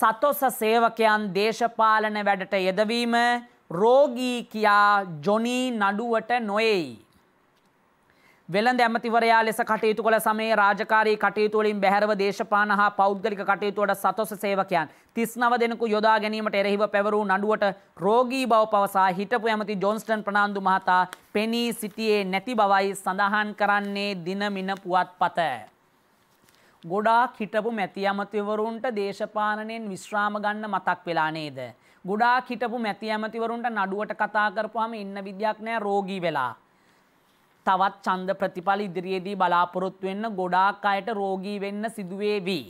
සතොස සේවකයන් දේශපාලන වැඩට යෙදවීම රෝගී කියා ජොනී නඩුවට නොයෙයි. වෙළඳ ඇමතිවරයා ලෙස කටයුතු කළ සමේ රාජකාරී කටයුතුවලින් බැහැරව දේශපාන හා පෞද්ගලික කටයුතුවට සතොස සේවකයන් තිස්නව දෙනෙකු යොදා ගැනීමට එරෙහිව පැවරූ නඩුවට රෝගී බව පවසා හිටපු ඇමති ජොන්ස්ටන් ප්‍රනාන්දු මහතා පෙනී සිටියේ නැති බවයි සඳහන් කරන්නේ දිනමින පුවත්පත. ගොඩාක් හිටපු මැති ඇමතිවරුන්ට දේශපාලනයෙන් විශ්‍රාම ගන්න මතක් වෙලා නේද. ගොඩාක් හිටපු මැති ඇමතිවරුන්ට නඩුවට කතා කරපුවාම ඉන්න විදයක් නෑ රෝගී වෙලා. තවත් ඡන්ද ප්‍රතිඵල ඉදිරියේදී බලාපොරොත්තු වෙන්න ගොඩාක් අයට රෝගී වෙන්න සිදුවේවි.